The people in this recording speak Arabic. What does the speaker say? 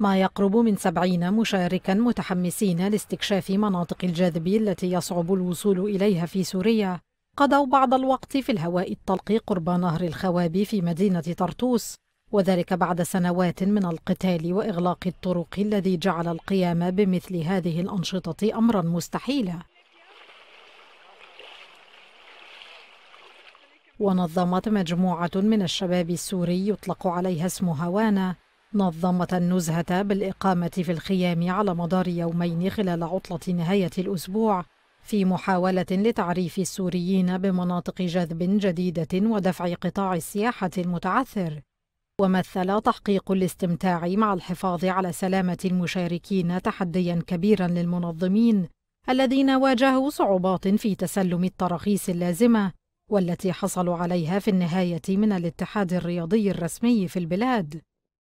ما يقرب من سبعين مشاركا متحمسين لاستكشاف مناطق الجاذبية التي يصعب الوصول إليها في سوريا قضوا بعض الوقت في الهواء الطلق قرب نهر الخوابي في مدينة طرطوس وذلك بعد سنوات من القتال وإغلاق الطرق الذي جعل القيام بمثل هذه الأنشطة أمرا مستحيلا ونظمت مجموعة من الشباب السوري يطلق عليها اسم هوانا نظمت النزهة بالإقامة في الخيام على مدار يومين خلال عطلة نهاية الأسبوع في محاولة لتعريف السوريين بمناطق جذب جديدة ودفع قطاع السياحة المتعثر ومثل تحقيق الاستمتاع مع الحفاظ على سلامة المشاركين تحديا كبيرا للمنظمين الذين واجهوا صعوبات في تسلم التراخيص اللازمة والتي حصلوا عليها في النهاية من الاتحاد الرياضي الرسمي في البلاد